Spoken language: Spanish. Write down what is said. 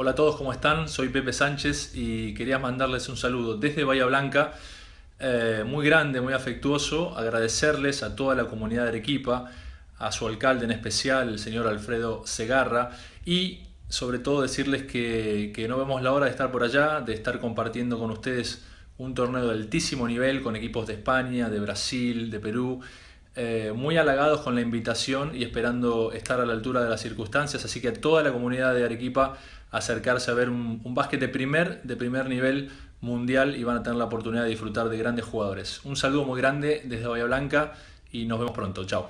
Hola a todos, ¿cómo están? Soy Pepe Sánchez y quería mandarles un saludo desde Bahía Blanca, eh, muy grande, muy afectuoso, agradecerles a toda la comunidad de Arequipa, a su alcalde en especial, el señor Alfredo Segarra, y sobre todo decirles que, que no vemos la hora de estar por allá, de estar compartiendo con ustedes un torneo de altísimo nivel con equipos de España, de Brasil, de Perú, eh, muy halagados con la invitación y esperando estar a la altura de las circunstancias, así que a toda la comunidad de Arequipa acercarse a ver un, básquet de primer, de primer nivel mundial y van a tener la oportunidad de disfrutar de grandes jugadores. Un saludo muy grande desde Bahía Blanca y nos vemos pronto. Chao.